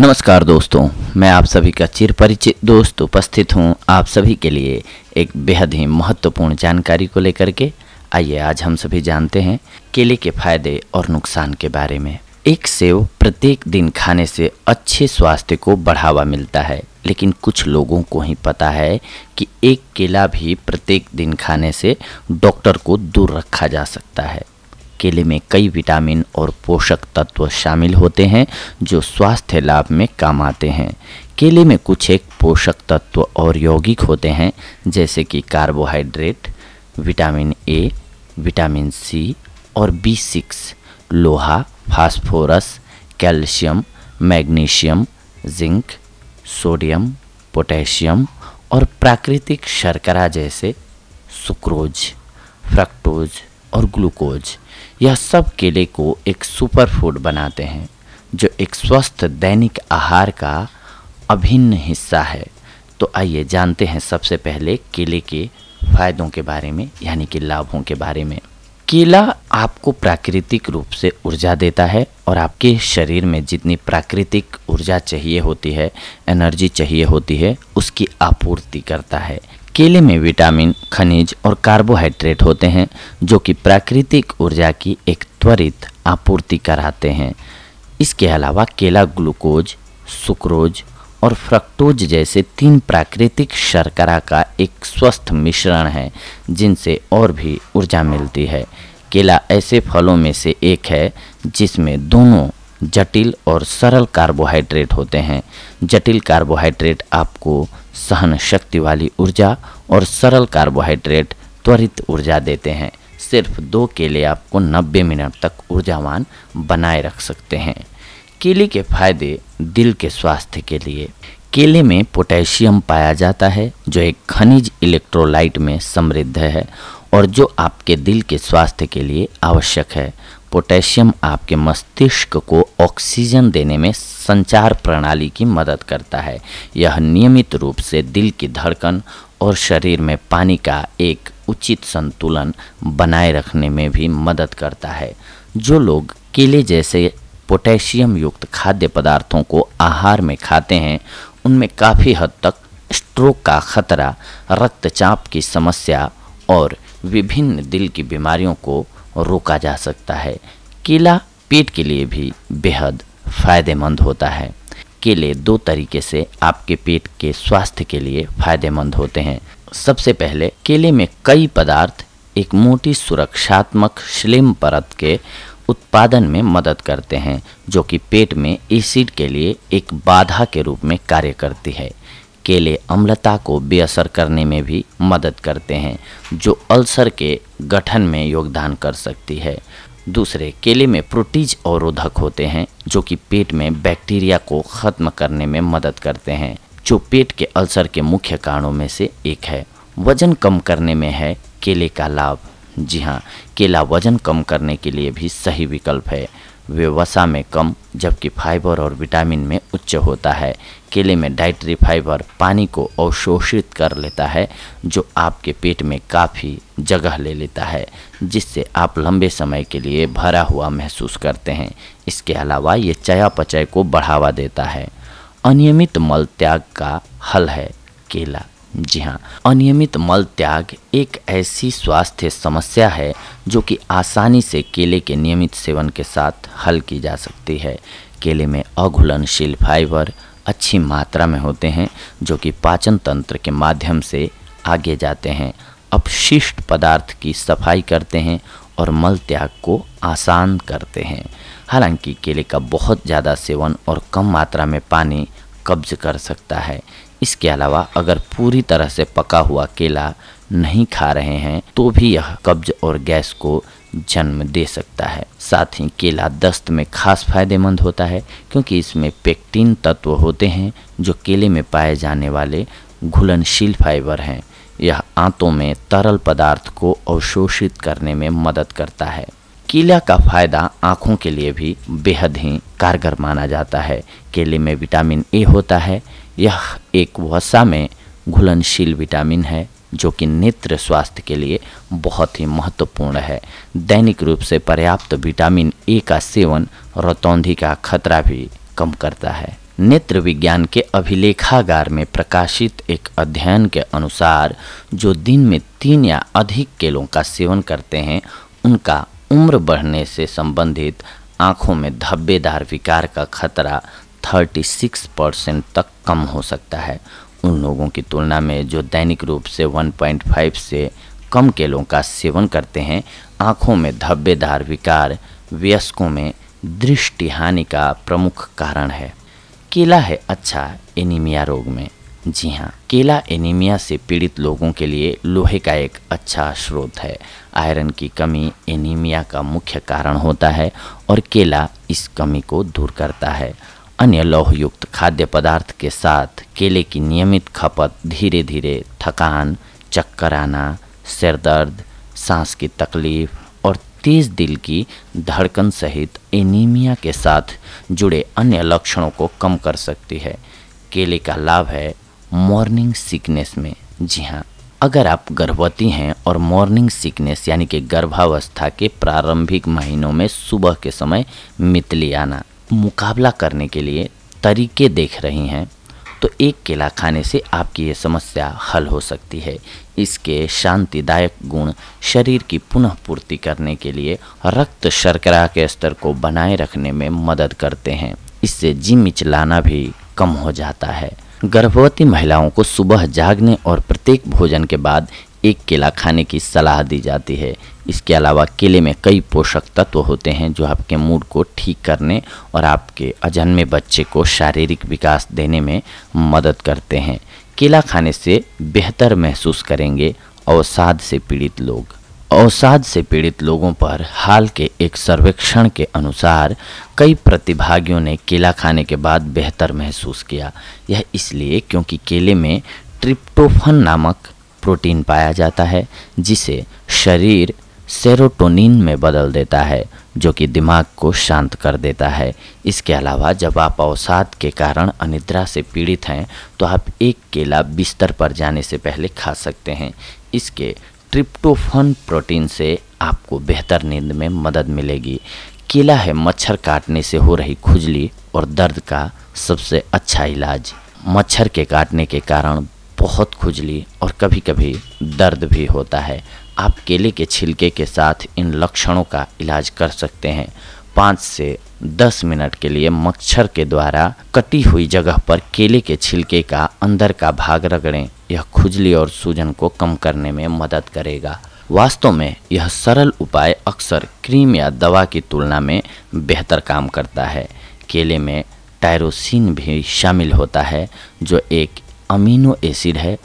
नमस्कार दोस्तों मैं आप सभी का चिर परिचित दोस्त उपस्थित हूँ आप सभी के लिए एक बेहद ही महत्वपूर्ण जानकारी को लेकर के आइए आज हम सभी जानते हैं केले के फायदे और नुकसान के बारे में एक सेव प्रत्येक दिन खाने से अच्छे स्वास्थ्य को बढ़ावा मिलता है लेकिन कुछ लोगों को ही पता है कि एक केला भी प्रत्येक दिन खाने से डॉक्टर को दूर रखा जा सकता है केले में कई विटामिन और पोषक तत्व शामिल होते हैं जो स्वास्थ्य लाभ में काम आते हैं केले में कुछ एक पोषक तत्व और यौगिक होते हैं जैसे कि carbohydrate vitamin A vitamin C और बी सिक्स लोहा phosphorus calcium magnesium zinc sodium potassium और प्राकृतिक शर्करा जैसे सुक्रोज फ्रक्टोज और ग्लूकोज यह सब केले को एक सुपर फूड बनाते हैं जो एक स्वस्थ दैनिक आहार का अभिन्न हिस्सा है तो आइए जानते हैं सबसे पहले केले के फ़ायदों के बारे में यानी कि लाभों के बारे में केला आपको प्राकृतिक रूप से ऊर्जा देता है और आपके शरीर में जितनी प्राकृतिक ऊर्जा चाहिए होती है एनर्जी चाहिए होती है उसकी आपूर्ति करता है केले में विटामिन खनिज और कार्बोहाइड्रेट होते हैं जो कि प्राकृतिक ऊर्जा की एक त्वरित आपूर्ति कराते हैं इसके अलावा केला ग्लूकोज सुक्रोज और फ्रक्टोज जैसे तीन प्राकृतिक शर्करा का एक स्वस्थ मिश्रण है जिनसे और भी ऊर्जा मिलती है केला ऐसे फलों में से एक है जिसमें दोनों जटिल और सरल कार्बोहाइड्रेट होते हैं जटिल कार्बोहाइड्रेट आपको सहन शक्ति वाली ऊर्जा और सरल कार्बोहाइड्रेट त्वरित ऊर्जा देते हैं सिर्फ दो केले आपको 90 मिनट तक ऊर्जावान बनाए रख सकते हैं केले के फायदे दिल के स्वास्थ्य के लिए केले में पोटेशियम पाया जाता है जो एक खनिज इलेक्ट्रोलाइट में समृद्ध है और जो आपके दिल के स्वास्थ्य के लिए आवश्यक है पोटेशियम आपके मस्तिष्क को ऑक्सीजन देने में संचार प्रणाली की मदद करता है यह नियमित रूप से दिल की धड़कन और शरीर में पानी का एक उचित संतुलन बनाए रखने में भी मदद करता है जो लोग केले जैसे पोटेशियम युक्त खाद्य पदार्थों को आहार में खाते हैं उनमें काफ़ी हद तक स्ट्रोक का खतरा रक्तचाप की समस्या और विभिन्न दिल की बीमारियों को रोका जा सकता है केला पेट के लिए भी बेहद फ़ायदेमंद होता है केले दो तरीके से आपके पेट के स्वास्थ्य के लिए फ़ायदेमंद होते हैं सबसे पहले केले में कई पदार्थ एक मोटी सुरक्षात्मक स्लिम परत के उत्पादन में मदद करते हैं जो कि पेट में एसिड के लिए एक बाधा के रूप में कार्य करती है केले अम्लता को बेअसर करने में भी मदद करते हैं जो अल्सर के गठन में योगदान कर सकती है दूसरे केले में प्रोटीज अवरोधक होते हैं जो कि पेट में बैक्टीरिया को ख़त्म करने में मदद करते हैं जो पेट के अल्सर के मुख्य कारणों में से एक है वजन कम करने में है केले का लाभ जी हाँ केला वजन कम करने के लिए भी सही विकल्प है वे वसा में कम जबकि फाइबर और विटामिन में उच्च होता है केले में डाइटरी फाइबर पानी को अवशोषित कर लेता है जो आपके पेट में काफ़ी जगह ले लेता है जिससे आप लंबे समय के लिए भरा हुआ महसूस करते हैं इसके अलावा ये चयापचय को बढ़ावा देता है अनियमित मल त्याग का हल है केला जी हाँ अनियमित मल त्याग एक ऐसी स्वास्थ्य समस्या है जो कि आसानी से केले के नियमित सेवन के साथ हल की जा सकती है केले में अघुलनशील फाइबर अच्छी मात्रा में होते हैं जो कि पाचन तंत्र के माध्यम से आगे जाते हैं अपशिष्ट पदार्थ की सफाई करते हैं और मल त्याग को आसान करते हैं हालांकि केले का बहुत ज़्यादा सेवन और कम मात्रा में पानी कब्ज कर सकता है इसके अलावा अगर पूरी तरह से पका हुआ केला नहीं खा रहे हैं तो भी यह कब्ज और गैस को जन्म दे सकता है साथ ही केला दस्त में खास फायदेमंद होता है क्योंकि इसमें पेक्टिन तत्व होते हैं जो केले में पाए जाने वाले घुलनशील फाइबर हैं यह आंतों में तरल पदार्थ को अवशोषित करने में मदद करता है केला का फायदा आँखों के लिए भी बेहद ही कारगर माना जाता है केले में विटामिन ए होता है यह एक वसा में घुलनशील विटामिन है जो कि नेत्र स्वास्थ्य के लिए बहुत ही महत्वपूर्ण है दैनिक रूप से पर्याप्त विटामिन ए का सेवन रतौंधी का खतरा भी कम करता है नेत्र विज्ञान के अभिलेखागार में प्रकाशित एक अध्ययन के अनुसार जो दिन में तीन या अधिक केलों का सेवन करते हैं उनका उम्र बढ़ने से संबंधित आँखों में धब्बेदार विकार का खतरा 36 परसेंट तक कम हो सकता है उन लोगों की तुलना में जो दैनिक रूप से 1.5 से कम केलों का सेवन करते हैं आँखों में धब्बेदार विकार वयस्कों में दृष्टि हानि का प्रमुख कारण है केला है अच्छा एनीमिया रोग में जी हाँ केला एनीमिया से पीड़ित लोगों के लिए लोहे का एक अच्छा स्रोत है आयरन की कमी एनीमिया का मुख्य कारण होता है और केला इस कमी को दूर करता है अन्य लौहयुक्त खाद्य पदार्थ के साथ केले की नियमित खपत धीरे धीरे थकान चक्कर आना सिर दर्द सांस की तकलीफ और तेज दिल की धड़कन सहित एनीमिया के साथ जुड़े अन्य लक्षणों को कम कर सकती है केले का लाभ है मॉर्निंग सिकनेस में जी हाँ अगर आप गर्भवती हैं और मॉर्निंग सिकनेस यानी कि गर्भावस्था के प्रारंभिक महीनों में सुबह के समय मितली आना मुकाबला करने के लिए तरीके देख रही हैं तो एक केला खाने से आपकी ये समस्या हल हो सकती है इसके शांतिदायक गुण शरीर की पुनः पूर्ति करने के लिए रक्त शर्करा के स्तर को बनाए रखने में मदद करते हैं इससे जिमिचलाना मिचलाना भी कम हो जाता है गर्भवती महिलाओं को सुबह जागने और प्रत्येक भोजन के बाद एक केला खाने की सलाह दी जाती है इसके अलावा केले में कई पोषक तत्व होते हैं जो आपके मूड को ठीक करने और आपके अजन्मे बच्चे को शारीरिक विकास देने में मदद करते हैं केला खाने से बेहतर महसूस करेंगे अवसाद से पीड़ित लोग अवसाद से पीड़ित लोगों पर हाल के एक सर्वेक्षण के अनुसार कई प्रतिभागियों ने केला खाने के बाद बेहतर महसूस किया यह इसलिए क्योंकि केले में ट्रिप्टोफन नामक प्रोटीन पाया जाता है जिसे शरीर सेरोटोनिन में बदल देता है जो कि दिमाग को शांत कर देता है इसके अलावा जब आप अवसाद के कारण अनिद्रा से पीड़ित हैं तो आप एक केला बिस्तर पर जाने से पहले खा सकते हैं इसके ट्रिप्टोफन प्रोटीन से आपको बेहतर नींद में मदद मिलेगी केला है मच्छर काटने से हो रही खुजली और दर्द का सबसे अच्छा इलाज मच्छर के काटने के कारण बहुत खुजली और कभी कभी दर्द भी होता है आप केले के छिलके के साथ इन लक्षणों का इलाज कर सकते हैं पाँच से दस मिनट के लिए मच्छर के द्वारा कटी हुई जगह पर केले के छिलके का अंदर का भाग रगड़ें यह खुजली और सूजन को कम करने में मदद करेगा वास्तव में यह सरल उपाय अक्सर क्रीम या दवा की तुलना में बेहतर काम करता है केले में टायरोसिन भी शामिल होता है जो एक अमीनो एसिड है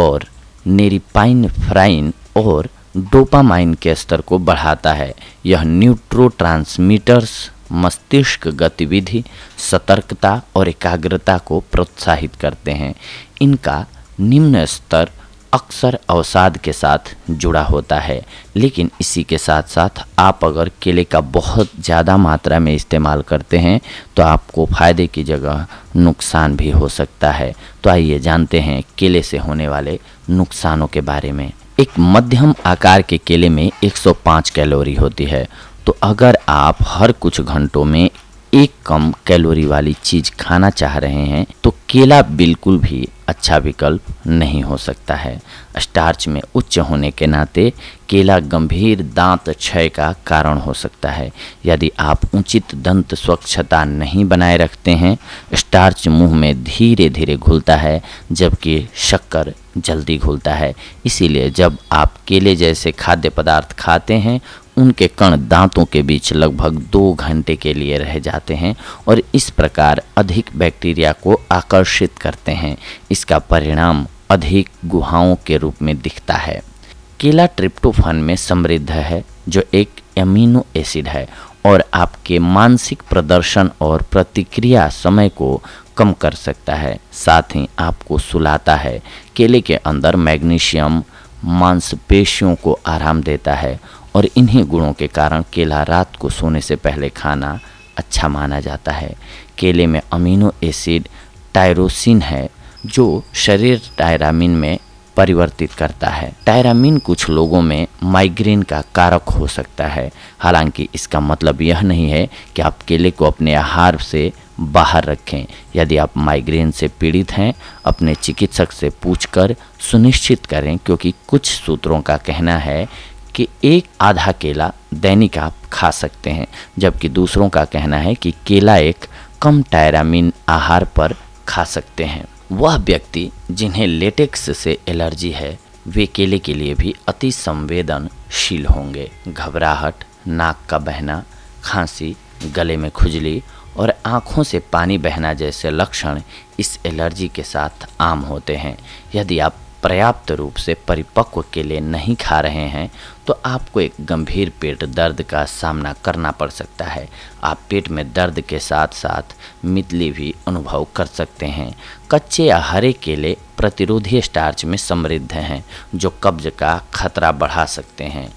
और नेरिपाइन फ्राइन और डोपामाइन के स्तर को बढ़ाता है यह न्यूट्रो ट्रांसमीटर्स मस्तिष्क गतिविधि सतर्कता और एकाग्रता को प्रोत्साहित करते हैं इनका निम्न स्तर अक्सर अवसाद के साथ जुड़ा होता है लेकिन इसी के साथ साथ आप अगर केले का बहुत ज़्यादा मात्रा में इस्तेमाल करते हैं तो आपको फ़ायदे की जगह नुकसान भी हो सकता है तो आइए जानते हैं केले से होने वाले नुकसानों के बारे में एक मध्यम आकार के केले में 105 कैलोरी होती है तो अगर आप हर कुछ घंटों में एक कम कैलोरी वाली चीज़ खाना चाह रहे हैं तो केला बिल्कुल भी अच्छा विकल्प नहीं हो सकता है स्टार्च में उच्च होने के नाते केला गंभीर दांत क्षय का कारण हो सकता है यदि आप उचित दंत स्वच्छता नहीं बनाए रखते हैं स्टार्च मुंह में धीरे धीरे घुलता है जबकि शक्कर जल्दी घुलता है इसीलिए जब आप केले जैसे खाद्य पदार्थ खाते हैं उनके कण दांतों के बीच लगभग दो घंटे के लिए रह जाते हैं और इस प्रकार अधिक बैक्टीरिया को आकर्षित करते हैं इसका परिणाम अधिक गुहाओं के रूप में दिखता है केला ट्रिप्टोफन में समृद्ध है जो एक एमिनो एसिड है और आपके मानसिक प्रदर्शन और प्रतिक्रिया समय को कम कर सकता है साथ ही आपको सुलाता है केले के अंदर मैग्नीशियम मांसपेशियों को आराम देता है और इन्हीं गुणों के कारण केला रात को सोने से पहले खाना अच्छा माना जाता है केले में अमीनो एसिड टायरोसिन है जो शरीर टायरामिन में परिवर्तित करता है टायरामिन कुछ लोगों में माइग्रेन का कारक हो सकता है हालांकि इसका मतलब यह नहीं है कि आप केले को अपने आहार से बाहर रखें यदि आप माइग्रेन से पीड़ित हैं अपने चिकित्सक से पूछकर सुनिश्चित करें क्योंकि कुछ सूत्रों का कहना है कि एक आधा केला दैनिक आप खा सकते हैं जबकि दूसरों का कहना है कि केला एक कम टायरामिन आहार पर खा सकते हैं वह व्यक्ति जिन्हें लेटेक्स से एलर्जी है वे केले के लिए भी अति संवेदनशील होंगे घबराहट नाक का बहना खांसी गले में खुजली और आँखों से पानी बहना जैसे लक्षण इस एलर्जी के साथ आम होते हैं यदि आप पर्याप्त रूप से परिपक्व के लिए नहीं खा रहे हैं तो आपको एक गंभीर पेट दर्द का सामना करना पड़ सकता है आप पेट में दर्द के साथ साथ मितली भी अनुभव कर सकते हैं कच्चे या हरे केले प्रतिरोधी स्टार्च में समृद्ध हैं जो कब्ज का खतरा बढ़ा सकते हैं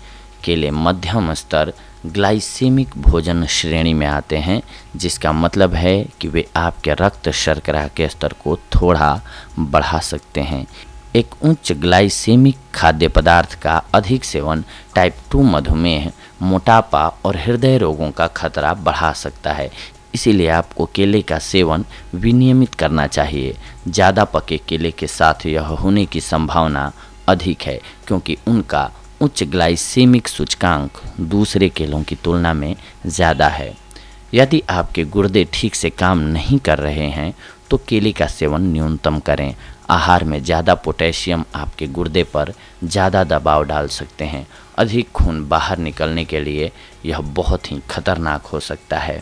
केले मध्यम स्तर ग्लाइसेमिक भोजन श्रेणी में आते हैं जिसका मतलब है कि वे आपके रक्त शर्करा के स्तर को थोड़ा बढ़ा सकते हैं एक उच्च ग्लाइसेमिक खाद्य पदार्थ का अधिक सेवन टाइप टू मधुमेह मोटापा और हृदय रोगों का खतरा बढ़ा सकता है इसीलिए आपको केले का सेवन विनियमित करना चाहिए ज़्यादा पके केले के साथ यह होने की संभावना अधिक है क्योंकि उनका उच्च ग्लाइसेमिक सूचकांक दूसरे केलों की तुलना में ज़्यादा है यदि आपके गुर्दे ठीक से काम नहीं कर रहे हैं तो केले का सेवन न्यूनतम करें आहार में ज़्यादा पोटेशियम आपके गुर्दे पर ज़्यादा दबाव डाल सकते हैं अधिक खून बाहर निकलने के लिए यह बहुत ही खतरनाक हो सकता है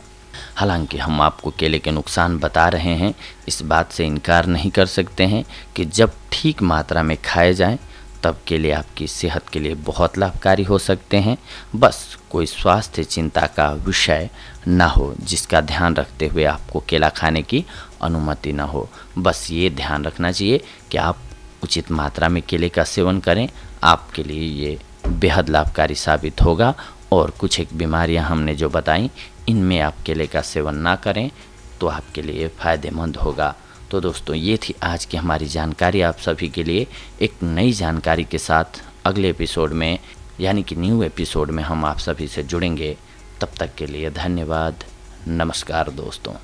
हालांकि हम आपको केले के नुकसान बता रहे हैं इस बात से इनकार नहीं कर सकते हैं कि जब ठीक मात्रा में खाए जाएं तब के लिए आपकी सेहत के लिए बहुत लाभकारी हो सकते हैं बस कोई स्वास्थ्य चिंता का विषय ना हो जिसका ध्यान रखते हुए आपको केला खाने की अनुमति ना हो बस ये ध्यान रखना चाहिए कि आप उचित मात्रा में केले का सेवन करें आपके लिए ये बेहद लाभकारी साबित होगा और कुछ एक बीमारियां हमने जो बताई इनमें आप केले का सेवन ना करें तो आपके लिए फ़ायदेमंद होगा तो दोस्तों ये थी आज की हमारी जानकारी आप सभी के लिए एक नई जानकारी के साथ अगले एपिसोड में यानी कि न्यू एपिसोड में हम आप सभी से जुड़ेंगे तब तक के लिए धन्यवाद नमस्कार दोस्तों